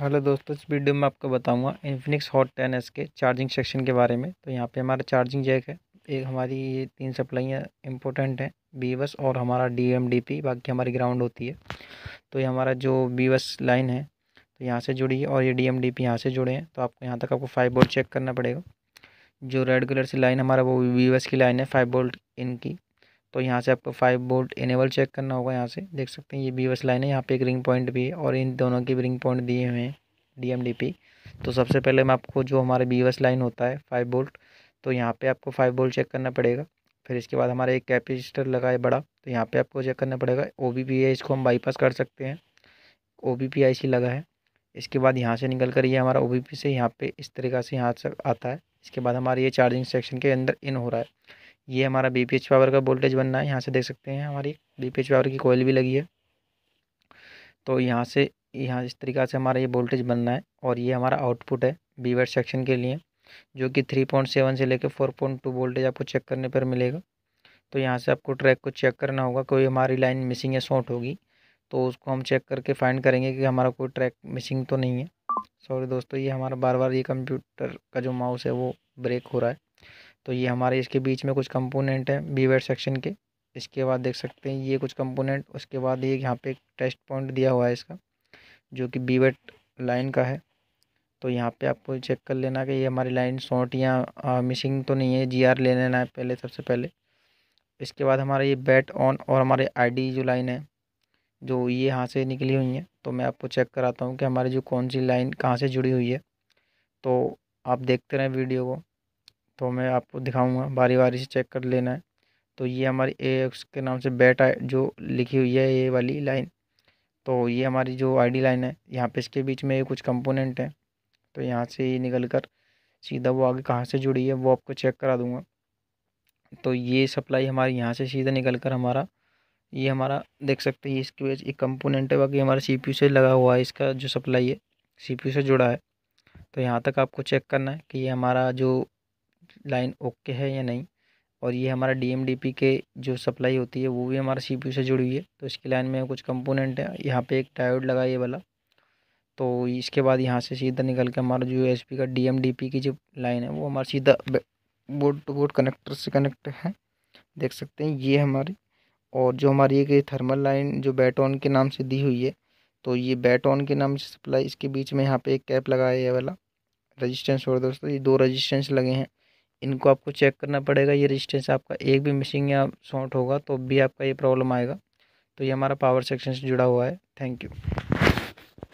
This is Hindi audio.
हेलो दोस्तों इस वीडियो में आपको बताऊंगा इन्फिनिक्स हॉट टेन एस के चार्जिंग सेक्शन के बारे में तो यहाँ पे हमारा चार्जिंग जैक है एक हमारी ये तीन सप्लाइयाँ इंपॉर्टेंट हैं बीवस और हमारा डी एम डी पी बाकी हमारी ग्राउंड होती है तो ये हमारा जो बीवस लाइन है तो यहाँ से जुड़ी है और ये डी एम डी पी यहाँ से जुड़े हैं तो आपको यहाँ तक आपको फाइव बोल्ट चेक करना पड़ेगा जो रेड कलर से लाइन हमारा वो वीवस की लाइन है फाइव बोल्ट इनकी तो यहाँ से आपको फाइव बोल्ट इनेबल चेक करना होगा यहाँ से देख सकते हैं ये बीवस लाइन है यहाँ पे एक रिंग पॉइंट भी है और इन दोनों के भी रिंग पॉइंट दिए हुए हैं पी तो सबसे पहले मैं आपको जो हमारे बीवस लाइन होता है फाइव बोल्ट तो यहाँ पे आपको फाइव बोल्ट चेक करना पड़ेगा फिर इसके बाद हमारा एक कैपेसिटर लगा है बड़ा तो यहाँ पर आपको चेक करना पड़ेगा ओ बी पी है इसको हम बाईपास कर सकते हैं ओ बी पी आई सी लगा है इसके बाद यहाँ से निकल कर ये हमारा ओ बी पी से यहाँ पर इस तरीका से यहाँ से आता है इसके बाद हमारे ये चार्जिंग सेक्शन के अंदर इन हो रहा है ये हमारा बी पी एच पावर का वोल्टेज बन रहा है यहाँ से देख सकते हैं हमारी बी पी एच पावर की कोयल भी लगी है तो यहाँ से यहाँ इस तरीका से हमारा ये वोल्टेज बनना है और ये हमारा आउटपुट है बी वेट सेक्शन के लिए जो कि थ्री पॉइंट सेवन से लेकर फोर पॉइंट टू वोल्टेज आपको चेक करने पर मिलेगा तो यहाँ से आपको ट्रैक को चेक करना होगा कोई हमारी लाइन मिसिंग या शॉर्ट होगी तो उसको हम चेक करके फाइंड करेंगे कि हमारा कोई ट्रैक मिसिंग तो नहीं है सॉरी दोस्तों ये हमारा बार बार ये कंप्यूटर का जो माउस है वो ब्रेक हो रहा है तो ये हमारे इसके बीच में कुछ कंपोनेंट हैं वेट सेक्शन के इसके बाद देख सकते हैं ये कुछ कंपोनेंट उसके बाद ये यहाँ पे एक टेस्ट पॉइंट दिया हुआ है इसका जो कि बी वेट लाइन का है तो यहाँ पे आपको चेक कर लेना कि ये हमारी लाइन शॉर्ट या मिसिंग तो नहीं है जी आर ले लेना है पहले सबसे पहले इसके बाद हमारा ये बैट ऑन और हमारे डी जो लाइन है जो ये यहाँ से निकली हुई हैं तो मैं आपको चेक कराता हूँ कि हमारी जो कौन सी लाइन कहाँ से जुड़ी हुई है तो आप देखते रहें वीडियो को तो मैं आपको दिखाऊंगा बारी बारी से चेक कर लेना है तो ये हमारी ए के नाम से बैट जो लिखी हुई है ये वाली लाइन तो ये हमारी जो आईडी लाइन है यहाँ पे इसके बीच में ये कुछ कंपोनेंट है तो यहाँ से ये निकल कर सीधा वो आगे कहाँ से जुड़ी है वो आपको चेक करा दूँगा तो ये सप्लाई हमारे यहाँ से सीधा निकल कर हमारा ये हमारा देख सकते हैं इसकी वजह एक कंपोनेंट है बाकी हमारा सीपीयू से लगा हुआ है इसका जो सप्लाई है सीपीयू से जुड़ा है तो यहाँ तक आपको चेक करना है कि ये हमारा जो लाइन ओके है या नहीं और ये हमारा डी के जो सप्लाई होती है वो भी हमारा सी से जुड़ी हुई है तो इसकी लाइन में कुछ कंपोनेंट है यहाँ पे एक डायोड लगा ये वाला तो इसके बाद यहाँ से सीधा निकल के हमारा जो एस का डी की जो लाइन है वो हमारा सीधा बोर्ड टू बोर्ड कनेक्टर से कनेक्ट है देख सकते हैं ये हमारी और जो हमारी एक थर्मल लाइन जो बैट ऑन के नाम से दी हुई है तो ये बैट ऑन के नाम से सप्लाई इसके बीच में यहाँ पे एक कैप लगाया है वाला रजिस्टेंस और दोस्तों ये दो रजिस्टेंस लगे हैं इनको आपको चेक करना पड़ेगा ये रजिस्टेंस आपका एक भी मिसिंग या शॉर्ट होगा तो भी आपका ये प्रॉब्लम आएगा तो ये हमारा पावर सेक्शन से जुड़ा हुआ है थैंक यू